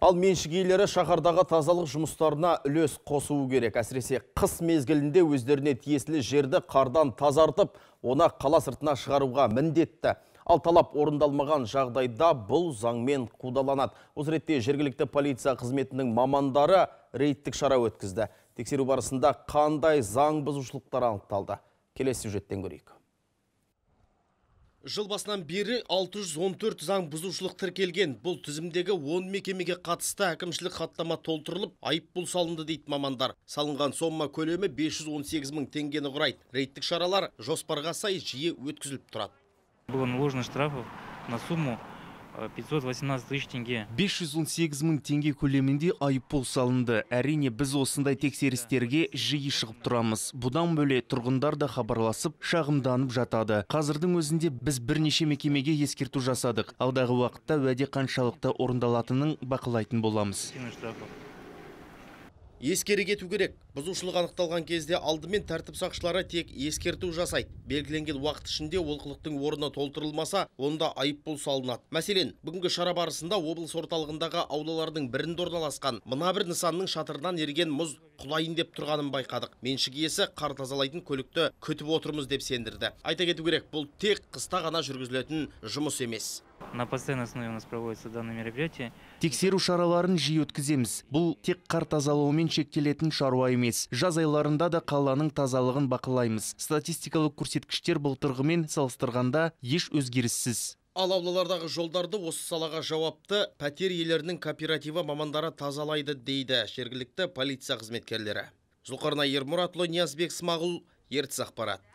Ал меншік иелері шаһардағы тазалық жұмыстарына үлес қосуы керек. Әсіресе қыс мезгілінде өздеріне тиесілі жерді қардан тазартып, оны қала сыртына шығаруға міндетті. Ал талап орындалмаған жағдайда бұл заңмен қудаланады. Осы ретте жергілікті полиция қызметінің мамандары рейдтік шара өткізді. Тексеру барысында қандай заң бұзушылықтар анықталды. Келесі сюжеттен көрейік. Жыл басынан бері 614 заң бұзушылық тіркелген. Бұл тізімдегі 10 мекемеге қатысты әкімшілік хаттама толтырылып, айып бұл салынды дейді мамандар. Салынған сомма көлемі 518 мың теңгені құрайды. Рейттік шаралар жоспарға сай жиі өткізіліп тұрады. Было наложено штрафов на сумму 518 тысяч теңге 518 мың теңге көлемінде айыппұл салынды әрине біз осындай тексерістерге жиі шығып тұрамыз бұдан бөле тұрғындар да хабарласып шағымданып жатады қазірдің өзінде біз бірнеше мекемеге ескерту жасадық алдағы уақытта уәде қаншалықты орындалатынын бақылайтын боламыз Ескере кету керек. Бұзушылық анықталған кезде алдымен тәртіп сақшылары тек ескерту жасайды. Белгіленген уақыт ішінде олқылықтың орны толтырылмаса, онда бұл салынады. Мәселен, бүгінгі шара барысында облыс орталығындағы аулалардың бірін дордаласқан, мына бір нысанның шатырдан ерген мұз құлайын деп тұрғанын байқадық. Меншік иесі қар тазалайтын көлікті күтіп отырмыз деп сендірді. Айта кету керек, бұл тек қыста ғана жүргізілетін жұмыс емес на постоянной основе у нас проводится данные мероприятия. тексеру шараларын жи өткіземіз бұл тек қар тазалаумен шектелетін шаруа емес жаз айларында да қаланың тазалығын бақылаймыз статистикалық көрсеткіштер тұрғымен салыстырғанда еш өзгеріссіз ал жолдарды осы салаға жауапты пәтер иелерінің кооперативі мамандары тазалайды дейді жергілікті полиция қызметкерлері зұлқарнай ермұратұлы ниязбек смағұл ертіс ақпарат